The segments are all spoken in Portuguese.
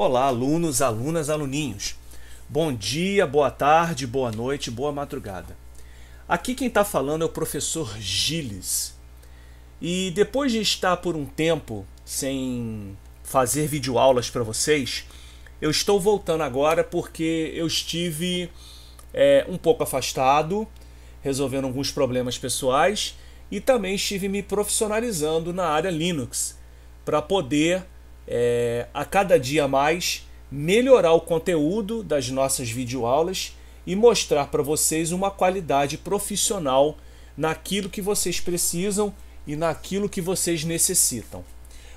Olá, alunos, alunas, aluninhos. Bom dia, boa tarde, boa noite, boa madrugada. Aqui quem está falando é o professor Gilles. E depois de estar por um tempo sem fazer videoaulas para vocês, eu estou voltando agora porque eu estive é, um pouco afastado, resolvendo alguns problemas pessoais e também estive me profissionalizando na área Linux para poder é, a cada dia mais melhorar o conteúdo das nossas videoaulas e mostrar para vocês uma qualidade profissional naquilo que vocês precisam e naquilo que vocês necessitam.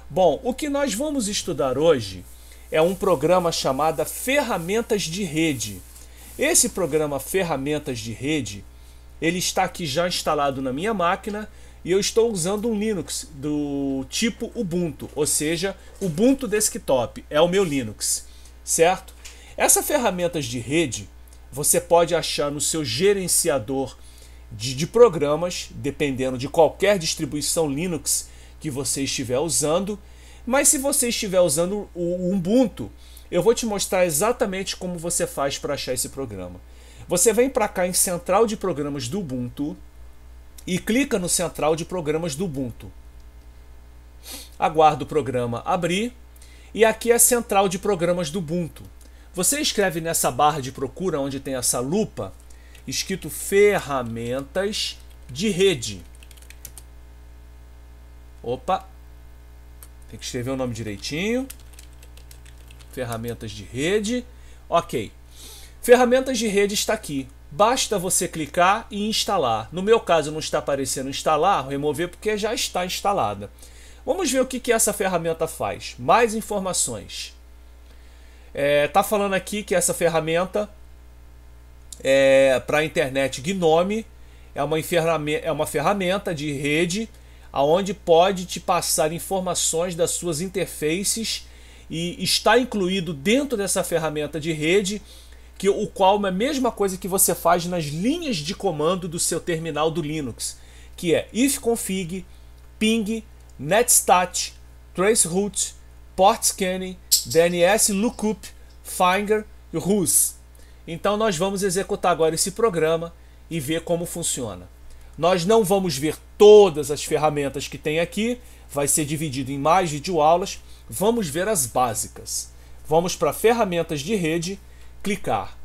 Bom, o que nós vamos estudar hoje é um programa chamado Ferramentas de Rede. Esse programa Ferramentas de Rede, ele está aqui já instalado na minha máquina e eu estou usando um Linux do tipo Ubuntu, ou seja, Ubuntu Desktop, é o meu Linux, certo? Essas ferramentas de rede você pode achar no seu gerenciador de, de programas, dependendo de qualquer distribuição Linux que você estiver usando. Mas se você estiver usando o Ubuntu, eu vou te mostrar exatamente como você faz para achar esse programa. Você vem para cá em Central de Programas do Ubuntu, e clica no Central de Programas do Ubuntu. aguardo o programa abrir e aqui é a Central de Programas do Ubuntu. Você escreve nessa barra de procura onde tem essa lupa escrito ferramentas de rede. Opa, tem que escrever o nome direitinho. Ferramentas de rede. Ok. Ferramentas de rede está aqui. Basta você clicar e instalar. No meu caso não está aparecendo instalar, remover porque já está instalada. Vamos ver o que, que essa ferramenta faz. Mais informações. Está é, tá falando aqui que essa ferramenta é para a internet Gnome. É uma, é uma ferramenta de rede aonde pode te passar informações das suas interfaces e está incluído dentro dessa ferramenta de rede que o qual é a mesma coisa que você faz nas linhas de comando do seu terminal do Linux, que é ifconfig, ping, netstat, traceroute, port scanning, DNS lookup, finder e rus. Então nós vamos executar agora esse programa e ver como funciona. Nós não vamos ver todas as ferramentas que tem aqui, vai ser dividido em mais videoaulas, vamos ver as básicas. Vamos para ferramentas de rede clicar.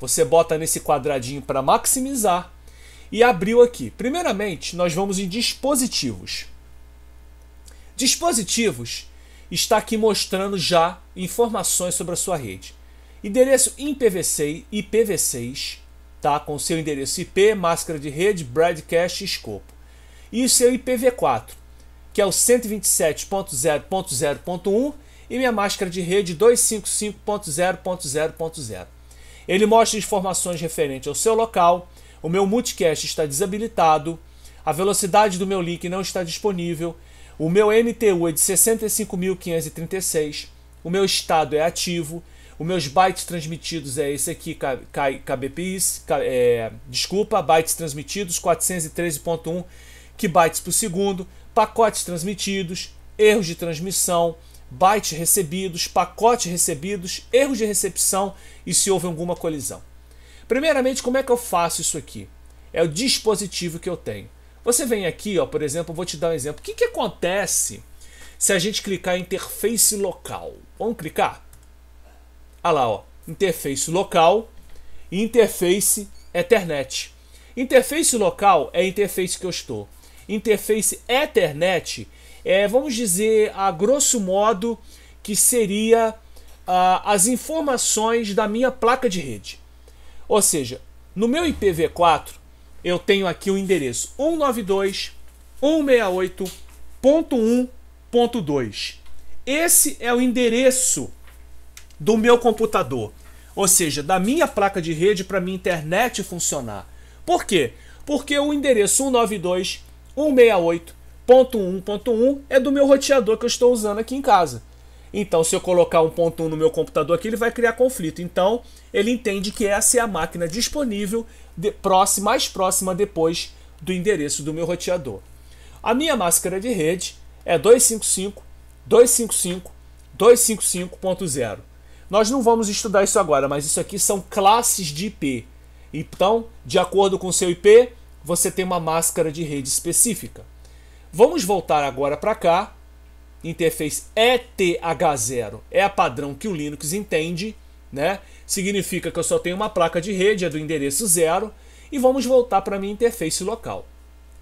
Você bota nesse quadradinho para maximizar e abriu aqui. Primeiramente, nós vamos em dispositivos. Dispositivos está aqui mostrando já informações sobre a sua rede. Endereço IPv6, IPv6, tá? Com seu endereço IP, máscara de rede, broadcast e escopo. E o seu IPv4, que é o 127.0.0.1 e minha máscara de rede 255.0.0.0. Ele mostra informações referentes ao seu local, o meu multicast está desabilitado, a velocidade do meu link não está disponível, o meu MTU é de 65.536, o meu estado é ativo, os meus bytes transmitidos é esse aqui, KBPIs, é, desculpa, bytes transmitidos 413.1 que bytes por segundo, pacotes transmitidos, erros de transmissão, bytes recebidos, pacotes recebidos, erros de recepção e se houve alguma colisão. Primeiramente, como é que eu faço isso aqui? É o dispositivo que eu tenho. Você vem aqui, ó, por exemplo, vou te dar um exemplo. O que, que acontece se a gente clicar em interface local? Vamos clicar? Olha lá, ó, interface local e interface Ethernet. Interface local é a interface que eu estou. Interface Ethernet é, vamos dizer, a grosso modo, que seria ah, as informações da minha placa de rede. Ou seja, no meu IPv4, eu tenho aqui o endereço 192.168.1.2. Esse é o endereço do meu computador, ou seja, da minha placa de rede para minha internet funcionar. Por quê? Porque o endereço 192.168.1.2 Ponto 1.1 é do meu roteador que eu estou usando aqui em casa. Então, se eu colocar 1.1 no meu computador aqui, ele vai criar conflito. Então, ele entende que essa é a máquina disponível de, próxima, mais próxima depois do endereço do meu roteador. A minha máscara de rede é 255 255 255.0. Nós não vamos estudar isso agora, mas isso aqui são classes de IP. Então, de acordo com seu IP, você tem uma máscara de rede específica. Vamos voltar agora para cá. Interface ETH0 é a padrão que o Linux entende, né? Significa que eu só tenho uma placa de rede, é do endereço 0. E vamos voltar para minha interface local,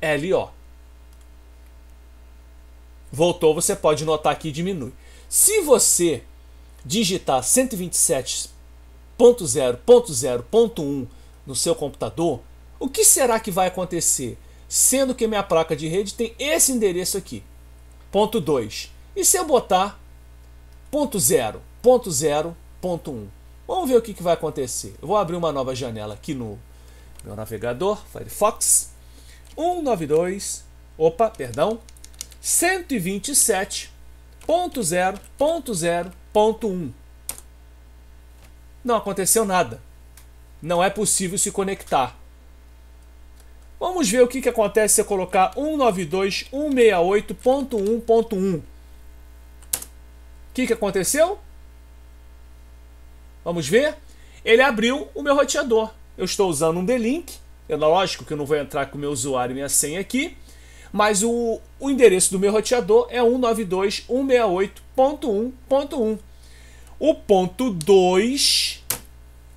LO. Voltou, você pode notar que diminui. Se você digitar 127.0.0.1 no seu computador, o que será que vai acontecer? sendo que minha placa de rede tem esse endereço aqui. Ponto 2. E se eu botar ponto 0, ponto 0, ponto 1? Um? Vamos ver o que, que vai acontecer. Eu vou abrir uma nova janela aqui no meu navegador, Firefox. 192, opa, perdão, 127.0.0.1. Não aconteceu nada. Não é possível se conectar. Vamos ver o que, que acontece se eu colocar 192.168.1.1. O que, que aconteceu? Vamos ver? Ele abriu o meu roteador. Eu estou usando um D-Link. É lógico que eu não vou entrar com o meu usuário e minha senha aqui. Mas o, o endereço do meu roteador é 192.168.1.1. O ponto 2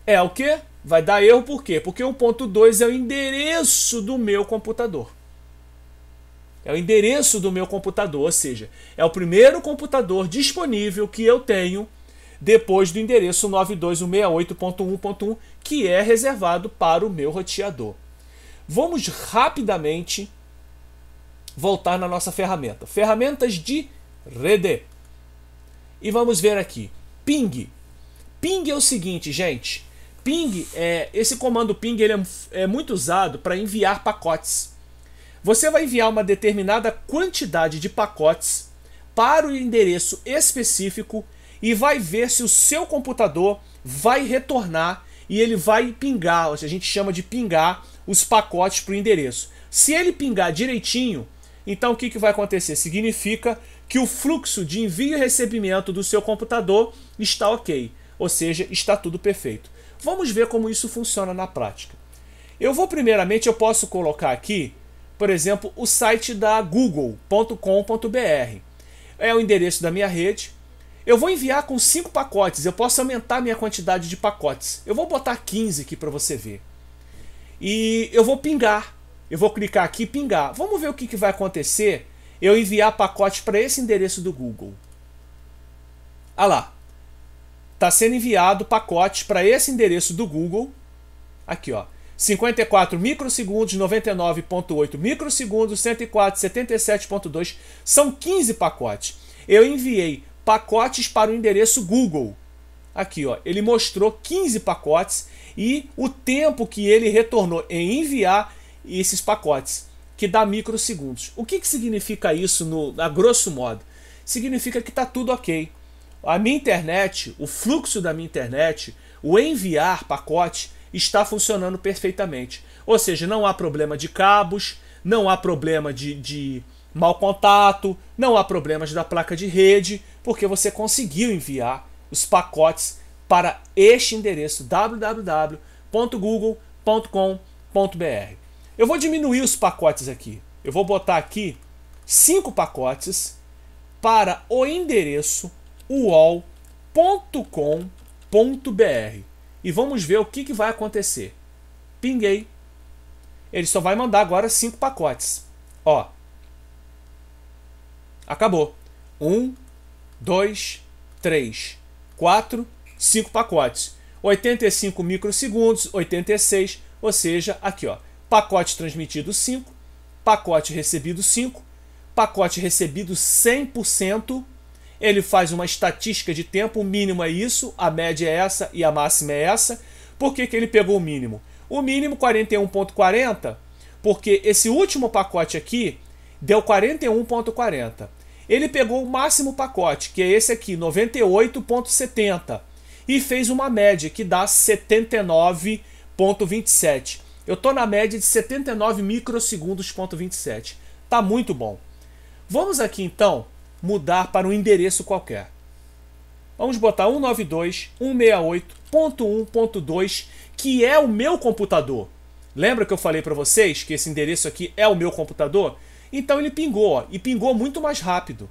é o que? Vai dar erro por quê? Porque 1.2 é o endereço do meu computador. É o endereço do meu computador, ou seja, é o primeiro computador disponível que eu tenho depois do endereço 92168.1.1, que é reservado para o meu roteador. Vamos rapidamente voltar na nossa ferramenta. Ferramentas de rede. E vamos ver aqui. Ping. Ping é o seguinte, gente. Ping, é, esse comando ping ele é, é muito usado para enviar pacotes. Você vai enviar uma determinada quantidade de pacotes para o endereço específico e vai ver se o seu computador vai retornar e ele vai pingar, ou seja, a gente chama de pingar os pacotes para o endereço. Se ele pingar direitinho, então o que, que vai acontecer? Significa que o fluxo de envio e recebimento do seu computador está ok, ou seja, está tudo perfeito. Vamos ver como isso funciona na prática. Eu vou primeiramente, eu posso colocar aqui, por exemplo, o site da google.com.br. É o endereço da minha rede. Eu vou enviar com 5 pacotes, eu posso aumentar minha quantidade de pacotes. Eu vou botar 15 aqui para você ver. E eu vou pingar. Eu vou clicar aqui pingar. Vamos ver o que, que vai acontecer eu enviar pacote para esse endereço do Google. Olha ah lá, está sendo enviado pacotes para esse endereço do Google. Aqui, ó. 54 microsegundos, 99.8 microsegundos, 104, 77.2. São 15 pacotes. Eu enviei pacotes para o endereço Google. Aqui, ó, ele mostrou 15 pacotes e o tempo que ele retornou em enviar esses pacotes, que dá microsegundos. O que, que significa isso no, a grosso modo? Significa que está tudo ok a minha internet, o fluxo da minha internet, o enviar pacote está funcionando perfeitamente. Ou seja, não há problema de cabos, não há problema de, de mau contato, não há problemas da placa de rede, porque você conseguiu enviar os pacotes para este endereço www.google.com.br. Eu vou diminuir os pacotes aqui. Eu vou botar aqui cinco pacotes para o endereço uol.com.br e vamos ver o que, que vai acontecer. Pinguei. Ele só vai mandar agora cinco pacotes. Ó. Acabou. Um, dois, três, quatro, cinco pacotes. 85 microsegundos, 86, ou seja, aqui ó, pacote transmitido 5, pacote recebido 5, pacote recebido 100%, ele faz uma estatística de tempo, o mínimo é isso, a média é essa e a máxima é essa. Por que, que ele pegou o mínimo? O mínimo 41.40, porque esse último pacote aqui deu 41.40. Ele pegou o máximo pacote, que é esse aqui, 98.70, e fez uma média que dá 79.27. Eu estou na média de 79 microsegundos.27. Tá muito bom. Vamos aqui então mudar para um endereço qualquer. Vamos botar 192.168.1.2, que é o meu computador. Lembra que eu falei para vocês que esse endereço aqui é o meu computador? Então ele pingou, ó, e pingou muito mais rápido.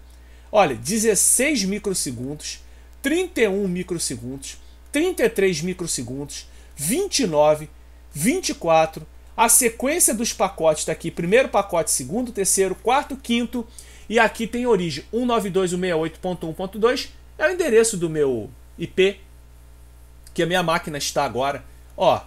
Olha, 16 microsegundos, 31 microsegundos, 33 microsegundos, 29, 24. A sequência dos pacotes está aqui: primeiro pacote, segundo, terceiro, quarto, quinto e aqui tem origem 192.168.1.2, é o endereço do meu IP que a minha máquina está agora. Ó,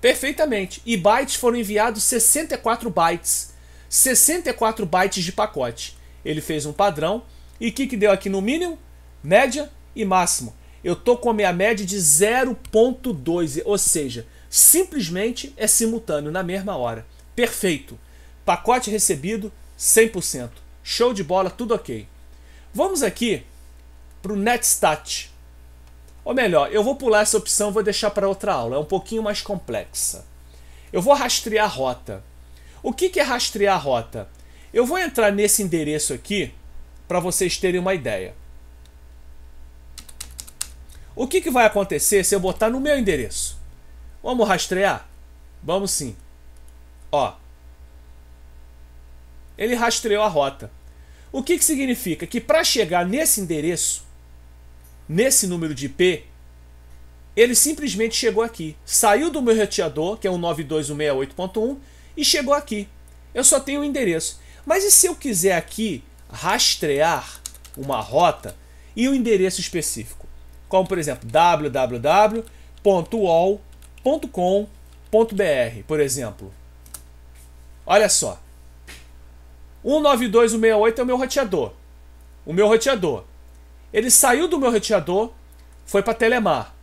perfeitamente. E bytes foram enviados 64 bytes. 64 bytes de pacote. Ele fez um padrão e o que, que deu aqui no mínimo, média e máximo? Eu tô com a minha média de 0.2, ou seja, simplesmente é simultâneo na mesma hora. Perfeito. Pacote recebido 100%. Show de bola, tudo ok. Vamos aqui para o netstat. Ou melhor, eu vou pular essa opção, vou deixar para outra aula, é um pouquinho mais complexa. Eu vou rastrear a rota. O que, que é rastrear a rota? Eu vou entrar nesse endereço aqui para vocês terem uma ideia. O que, que vai acontecer se eu botar no meu endereço? Vamos rastrear? Vamos sim. Ó, ele rastreou a rota. O que, que significa? Que para chegar nesse endereço, nesse número de IP, ele simplesmente chegou aqui. Saiu do meu roteador, que é o 92168.1, e chegou aqui. Eu só tenho o endereço. Mas e se eu quiser aqui rastrear uma rota e o um endereço específico? Como, por exemplo, www.ol.com.br, por exemplo. Olha só. 192.168 é o meu roteador. O meu roteador. Ele saiu do meu roteador, foi para Telemar,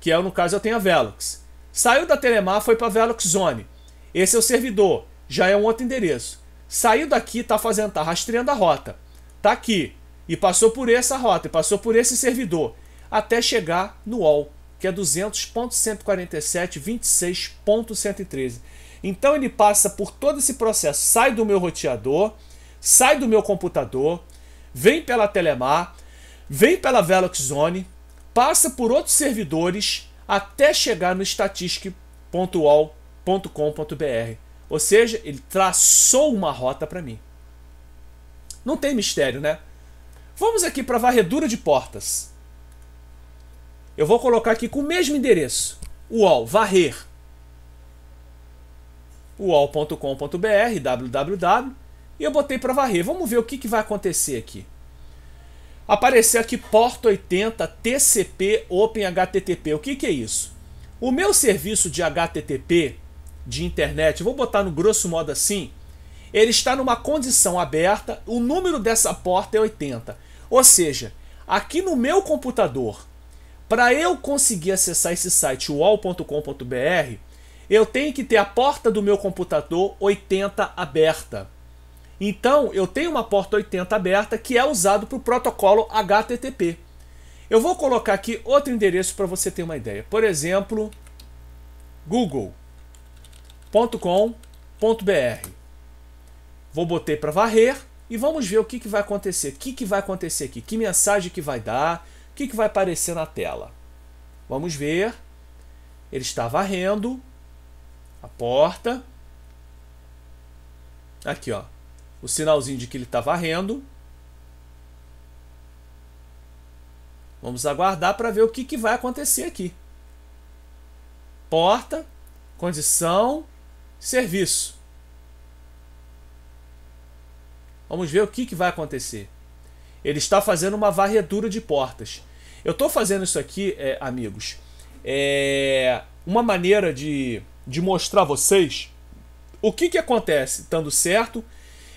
que é no caso eu tenho a Velox. Saiu da Telemar, foi para Velox Zone. Esse é o servidor, já é um outro endereço. Saiu daqui, tá fazendo, tá rastreando a rota. Tá aqui e passou por essa rota, e passou por esse servidor até chegar no UOL, que é 200.147.26.113. Então ele passa por todo esse processo, sai do meu roteador, sai do meu computador, vem pela Telemar, vem pela Velox Zone, passa por outros servidores até chegar no statistic.ual.com.br. Ou seja, ele traçou uma rota para mim. Não tem mistério, né? Vamos aqui para varredura de portas. Eu vou colocar aqui com o mesmo endereço. UOL, varrer uol.com.br, www, e eu botei para varrer. Vamos ver o que, que vai acontecer aqui. Apareceu aqui Porta 80 TCP Open HTTP. O que, que é isso? O meu serviço de HTTP, de internet, vou botar no grosso modo assim, ele está numa condição aberta, o número dessa porta é 80. Ou seja, aqui no meu computador, para eu conseguir acessar esse site wall.com.br, eu tenho que ter a porta do meu computador 80 aberta. Então, eu tenho uma porta 80 aberta que é usado para o protocolo HTTP. Eu vou colocar aqui outro endereço para você ter uma ideia. Por exemplo, google.com.br. Vou botar para varrer e vamos ver o que, que vai acontecer. O que, que vai acontecer aqui? Que mensagem que vai dar? O que, que vai aparecer na tela? Vamos ver. Ele está varrendo a porta. Aqui, ó. O sinalzinho de que ele está varrendo. Vamos aguardar para ver o que, que vai acontecer aqui. Porta, condição, serviço. Vamos ver o que, que vai acontecer. Ele está fazendo uma varredura de portas. Eu estou fazendo isso aqui, é, amigos. É uma maneira de de mostrar a vocês o que, que acontece estando certo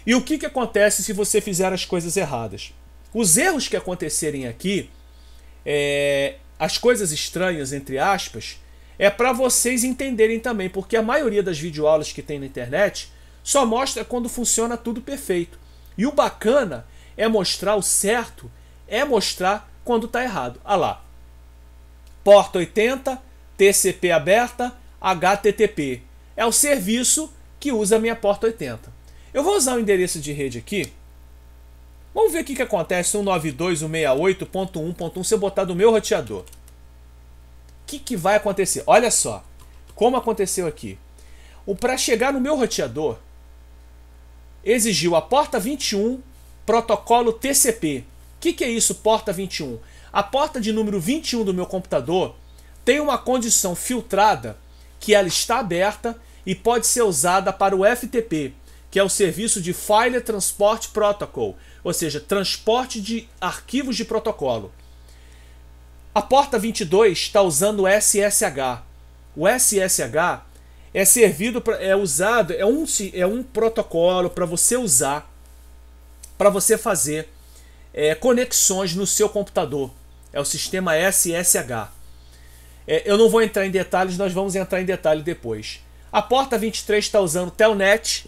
e o que, que acontece se você fizer as coisas erradas. Os erros que acontecerem aqui, é, as coisas estranhas, entre aspas, é para vocês entenderem também, porque a maioria das videoaulas que tem na internet só mostra quando funciona tudo perfeito. E o bacana é mostrar o certo, é mostrar quando está errado. Ah lá. Porta 80, TCP aberta, HTTP. É o serviço que usa a minha porta 80. Eu vou usar o endereço de rede aqui. Vamos ver o que, que acontece 192.168.1.1 se eu botar do meu roteador. O que, que vai acontecer? Olha só como aconteceu aqui. Para chegar no meu roteador, exigiu a porta 21, protocolo TCP. O que, que é isso, porta 21? A porta de número 21 do meu computador tem uma condição filtrada que ela está aberta e pode ser usada para o FTP, que é o serviço de File Transport Protocol, ou seja, transporte de arquivos de protocolo. A porta 22 está usando o SSH. O SSH é servido pra, é usado é um é um protocolo para você usar para você fazer é, conexões no seu computador. É o sistema SSH. É, eu não vou entrar em detalhes, nós vamos entrar em detalhe depois. A porta 23 está usando Telnet.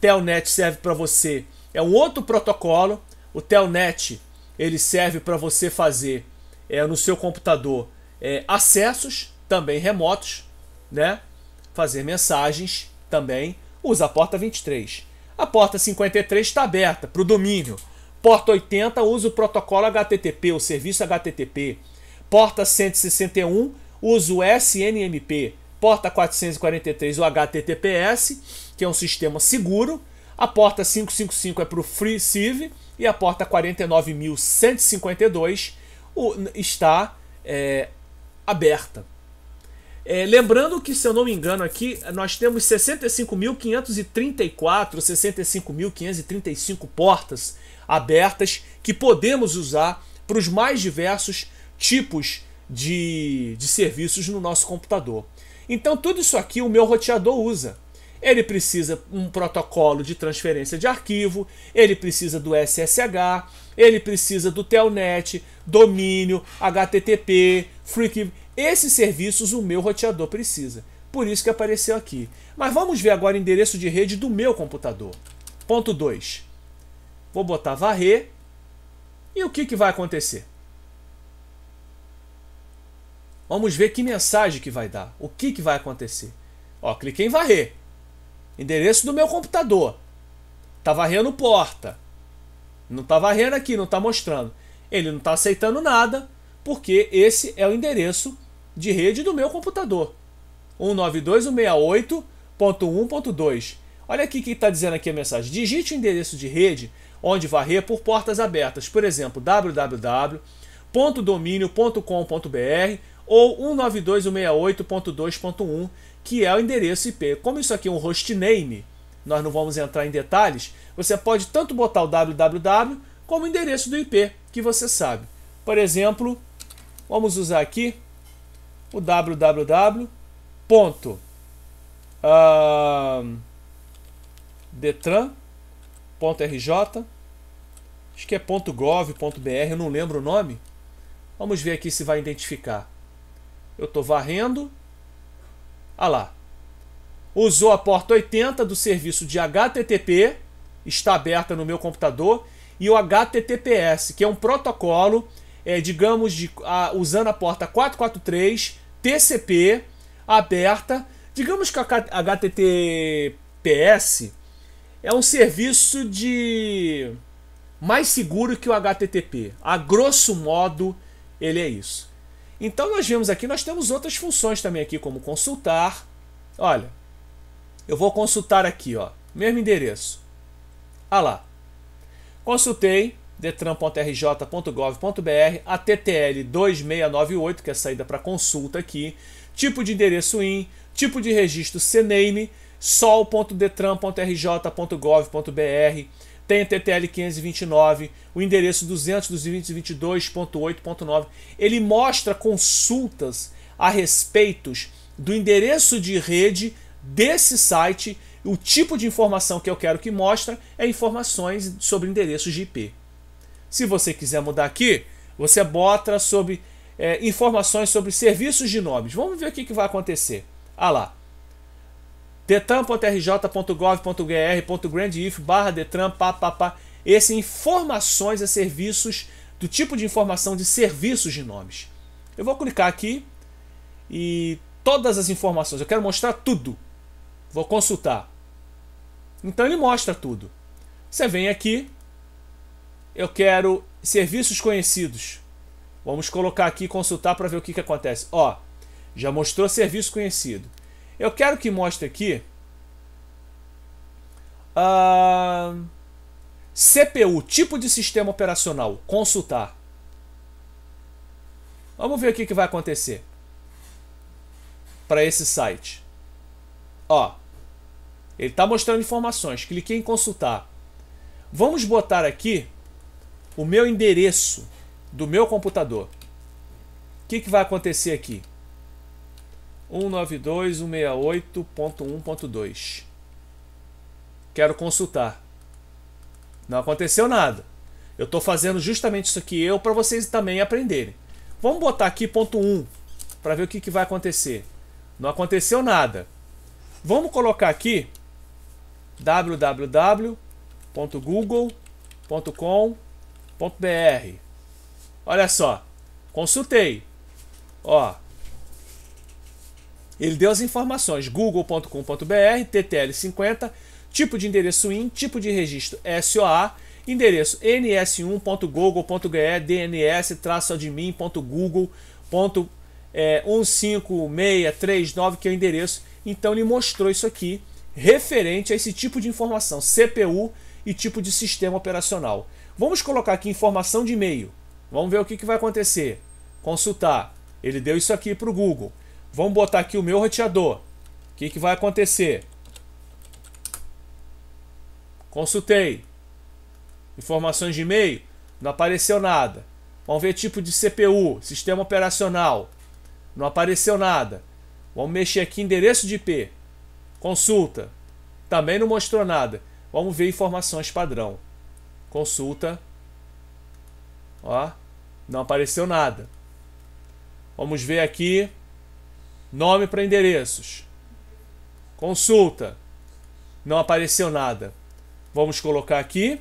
Telnet serve para você, é um outro protocolo. O Telnet ele serve para você fazer é, no seu computador é, acessos também remotos, né? Fazer mensagens também. Usa a porta 23. A porta 53 está aberta para o domínio. Porta 80 usa o protocolo HTTP, o serviço HTTP. Porta 161 uso o SNMP porta 443 o HTTPS, que é um sistema seguro. A porta 555 é para o FreeCiv e a porta 49.152 está é, aberta. É, lembrando que, se eu não me engano aqui, nós temos 65.534, 65.535 portas abertas que podemos usar para os mais diversos tipos de de, de serviços no nosso computador. Então, tudo isso aqui o meu roteador usa. Ele precisa um protocolo de transferência de arquivo, ele precisa do SSH, ele precisa do Telnet, domínio, HTTP, FreeKey. Esses serviços o meu roteador precisa. Por isso que apareceu aqui. Mas vamos ver agora o endereço de rede do meu computador. Ponto 2. Vou botar varrer. E o que, que vai acontecer? Vamos ver que mensagem que vai dar. O que, que vai acontecer. Ó, cliquei em varrer. Endereço do meu computador. Tá varrendo porta. Não tá varrendo aqui, não tá mostrando. Ele não tá aceitando nada, porque esse é o endereço de rede do meu computador. 192.168.1.2. Olha aqui que está dizendo aqui a mensagem. Digite o endereço de rede onde varrer por portas abertas. Por exemplo, www.domínio.com.br ou 192.168.2.1, que é o endereço IP. Como isso aqui é um hostname, nós não vamos entrar em detalhes, você pode tanto botar o www como o endereço do IP que você sabe. Por exemplo, vamos usar aqui o www.detran.rj ah, acho que é .gov.br, eu não lembro o nome. Vamos ver aqui se vai identificar. Eu estou varrendo. Olha ah lá. Usou a porta 80 do serviço de HTTP, está aberta no meu computador, e o HTTPS, que é um protocolo, é, digamos, de, a, usando a porta 443, TCP, aberta. Digamos que o HTTPS é um serviço de mais seguro que o HTTP. A grosso modo, ele é isso. Então nós vemos aqui, nós temos outras funções também aqui, como consultar. Olha, eu vou consultar aqui, ó, mesmo endereço. Ah lá. Consultei detran.rj.gov.br, a TTL 2698, que é a saída para consulta aqui, tipo de endereço IN, tipo de registro CNAME, sol.detran.rj.gov.br, tem TTL 529, o endereço 222.8.9. Ele mostra consultas a respeitos do endereço de rede desse site. O tipo de informação que eu quero que mostra é informações sobre endereços de IP. Se você quiser mudar aqui, você bota sobre é, informações sobre serviços de nomes. Vamos ver o que, que vai acontecer. Ah lá, detran.rj.gov.br.grandif barra detran, pá, pá, pá. Esse informações a serviços, do tipo de informação de serviços de nomes. Eu vou clicar aqui e todas as informações, eu quero mostrar tudo. Vou consultar. Então ele mostra tudo. Você vem aqui, eu quero serviços conhecidos. Vamos colocar aqui e consultar para ver o que, que acontece. Ó, já mostrou serviço conhecido. Eu quero que mostre aqui uh, CPU, tipo de sistema operacional, consultar. Vamos ver o que vai acontecer para esse site. Ó, ele está mostrando informações. Cliquei em consultar. Vamos botar aqui o meu endereço do meu computador. O que, que vai acontecer aqui? 192.168.1.2. Quero consultar. Não aconteceu nada. Eu estou fazendo justamente isso aqui eu para vocês também aprenderem. Vamos botar aqui ponto 1 para ver o que, que vai acontecer. Não aconteceu nada. Vamos colocar aqui www.google.com.br. Olha só, consultei. Ó, ele deu as informações: google.com.br, TTL50, tipo de endereço IN, tipo de registro SOA, endereço ns1.google.ge, dns-admin.google.15639, é, que é o endereço. Então ele mostrou isso aqui referente a esse tipo de informação, CPU e tipo de sistema operacional. Vamos colocar aqui informação de e-mail. Vamos ver o que, que vai acontecer. Consultar. Ele deu isso aqui para o Google. Vamos botar aqui o meu roteador. O que, que vai acontecer? Consultei. Informações de e-mail? Não apareceu nada. Vamos ver tipo de CPU, sistema operacional. Não apareceu nada. Vamos mexer aqui endereço de IP. Consulta. Também não mostrou nada. Vamos ver informações padrão. Consulta. Ó, não apareceu nada. Vamos ver aqui Nome para endereços. Consulta. Não apareceu nada. Vamos colocar aqui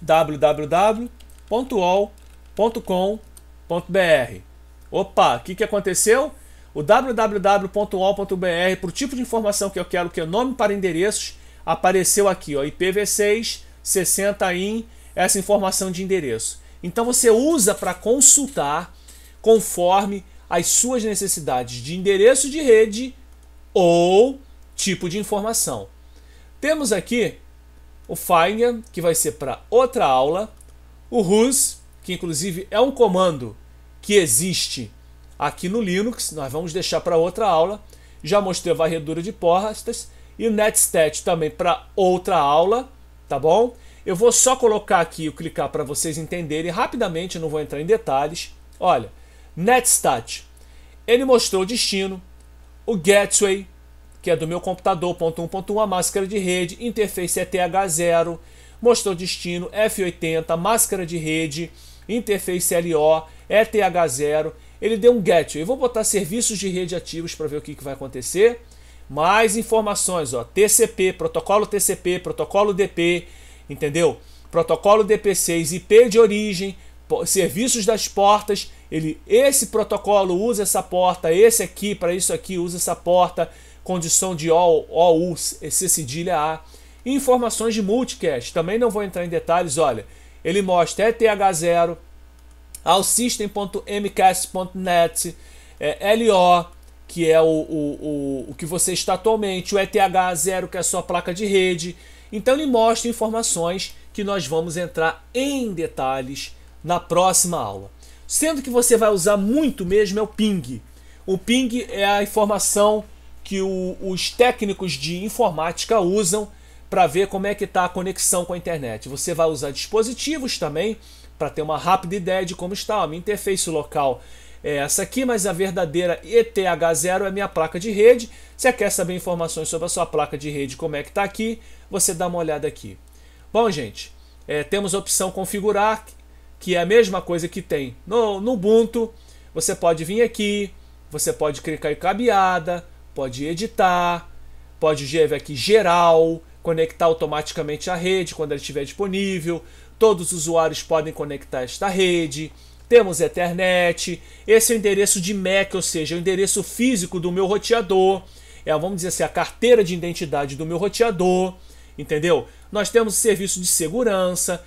www.ol.com.br. Opa, o que, que aconteceu? O www.ol.br, para o tipo de informação que eu quero, que é nome para endereços, apareceu aqui, ó, IPv6 60in, essa informação de endereço. Então você usa para consultar conforme as suas necessidades de endereço de rede ou tipo de informação. Temos aqui o Finder, que vai ser para outra aula, o RUS, que inclusive é um comando que existe aqui no Linux, nós vamos deixar para outra aula. Já mostrei a varredura de portas e o netstat também para outra aula, tá bom? Eu vou só colocar aqui e clicar para vocês entenderem rapidamente, eu não vou entrar em detalhes. Olha, Netstat. Ele mostrou o destino, o gateway, que é do meu computador, ponto 1.1, ponto a máscara de rede, interface ETH0, mostrou destino, F80, máscara de rede, interface LO, ETH0. Ele deu um gateway. Eu vou botar serviços de rede ativos para ver o que, que vai acontecer. Mais informações, ó, TCP, protocolo TCP, protocolo DP, entendeu? Protocolo DP6, IP de origem, serviços das portas, ele esse protocolo usa essa porta, esse aqui para isso aqui usa essa porta, condição de OU, C cedilha A. Informações de multicast, também não vou entrar em detalhes, olha, ele mostra ETH0, allsystem.mcast.net, é, LO, que é o, o, o, o que você está atualmente, o ETH0, que é a sua placa de rede. Então ele mostra informações que nós vamos entrar em detalhes na próxima aula. Sendo que você vai usar muito mesmo é o ping. O ping é a informação que o, os técnicos de informática usam para ver como é que está a conexão com a internet. Você vai usar dispositivos também para ter uma rápida ideia de como está. A minha interface local é essa aqui, mas a verdadeira ETH0 é minha placa de rede. Se você quer saber informações sobre a sua placa de rede, como é que está aqui, você dá uma olhada aqui. Bom, gente, é, temos a opção configurar, que é a mesma coisa que tem no, no Ubuntu. Você pode vir aqui, você pode clicar em cabeada, pode editar, pode vir aqui geral, conectar automaticamente a rede quando ela estiver disponível. Todos os usuários podem conectar esta rede. Temos Ethernet. Esse é o endereço de MAC, ou seja, é o endereço físico do meu roteador. É, vamos dizer assim, a carteira de identidade do meu roteador. Entendeu? Nós temos serviço de segurança,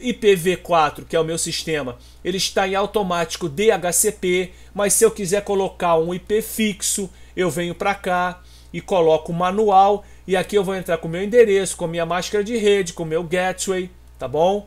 IPv4, que é o meu sistema, ele está em automático DHCP, mas se eu quiser colocar um IP fixo, eu venho para cá e coloco o manual e aqui eu vou entrar com o meu endereço, com a minha máscara de rede, com o meu gateway, tá bom?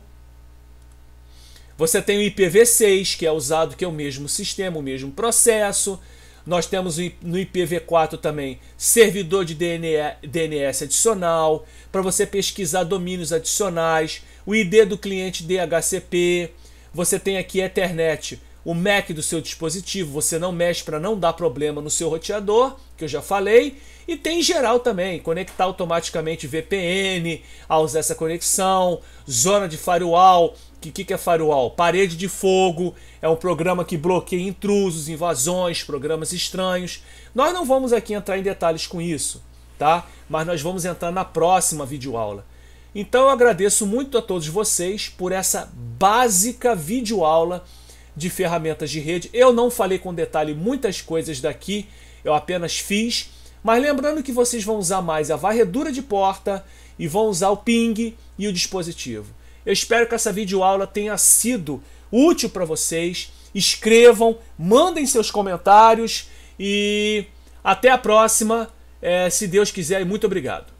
Você tem o IPv6, que é usado que é o mesmo sistema, o mesmo processo. Nós temos no IPv4 também servidor de DNS adicional, para você pesquisar domínios adicionais, o ID do cliente DHCP, você tem aqui Ethernet, o MAC do seu dispositivo, você não mexe para não dar problema no seu roteador, que eu já falei, e tem geral também, conectar automaticamente VPN, a usar essa conexão, zona de firewall, que que é firewall? Parede de fogo, é um programa que bloqueia intrusos, invasões, programas estranhos. Nós não vamos aqui entrar em detalhes com isso, tá? Mas nós vamos entrar na próxima videoaula. Então eu agradeço muito a todos vocês por essa básica videoaula de ferramentas de rede. Eu não falei com detalhe muitas coisas daqui, eu apenas fiz. Mas lembrando que vocês vão usar mais a varredura de porta e vão usar o ping e o dispositivo. Eu espero que essa videoaula tenha sido útil para vocês. Escrevam, mandem seus comentários e até a próxima, é, se Deus quiser, e muito obrigado.